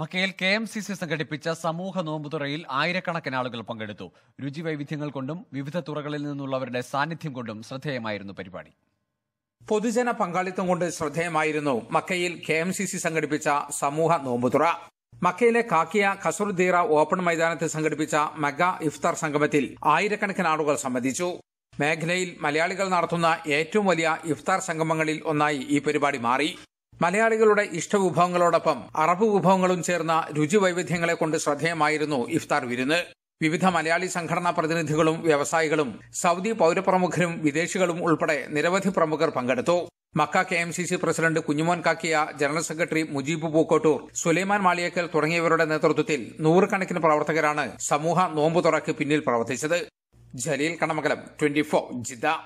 മക്കയിൽ K M C C സംഘടിപ്പിച്ച സമൂഹ നോമ്പുതുറയിൽ ആയിരക്കണക്കിന് ആളുകൾ പങ്കെടുത്തു രുചി വൈവിധ്യങ്ങൾ കൊണ്ടും വിവിധ തുറകളിൽ നിന്നുള്ളവരുടെ സാന്നിധ്യം കൊണ്ടും ശ്രദ്ധേയമായിരുന്നു പരിപാടി പൊതുജന പങ്കാളിത്തം കൊണ്ട് ശ്രദ്ധേയമായിരുന്നു മക്കയിൽ കെ എം സി സി സംഘടിപ്പിച്ച സമൂഹ നോമ്പുതുറ മക്കയിലെ കാക്കിയ ഖസുർദീറ ഓപ്പൺ മൈതാനത്ത് സംഘടിപ്പിച്ച മെഗാ ഇഫ്താർ സംഗമത്തിൽ ആയിരക്കണക്കിന് ആളുകൾ സംബന്ധിച്ചു മേഖലയിൽ മലയാളികൾ നടത്തുന്ന ഏറ്റവും വലിയ ഇഫ്താർ സംഗമങ്ങളിൽ ഒന്നായി ഈ പരിപാടി മാറി മലയാളികളുടെ ഇഷ്ടവിഭവങ്ങളോടൊപ്പം അറബ് വിഭവങ്ങളും ചേർന്ന രുചി വൈവിധ്യങ്ങളെ കൊണ്ട് ശ്രദ്ധേയമായിരുന്നു ഇഫ്താർ വിരുന്ന് വിവിധ മലയാളി സംഘടനാ പ്രതിനിധികളും വ്യവസായികളും സൗദി പൌരപ്രമുഖരും വിദേശികളും ഉൾപ്പെടെ നിരവധി പ്രമുഖർ പങ്കെടുത്തു Mecca K M C C president Kunjumon കാക്കിയ ജനറൽ സെക്രട്ടറി മുജീബ് പൂക്കോട്ടൂർ സുലൈമാൻ മാളിയേക്കൽ തുടങ്ങിയവരുടെ നേതൃത്വത്തിൽ നൂറുകണക്കിന് പ്രവർത്തകരാണ് സമൂഹ നോമ്പു തുറക്ക് പിന്നിൽ പ്രവർത്തിച്ചത് ജലീൽ കണമകലം ട്വന്റി ജിദ്ദ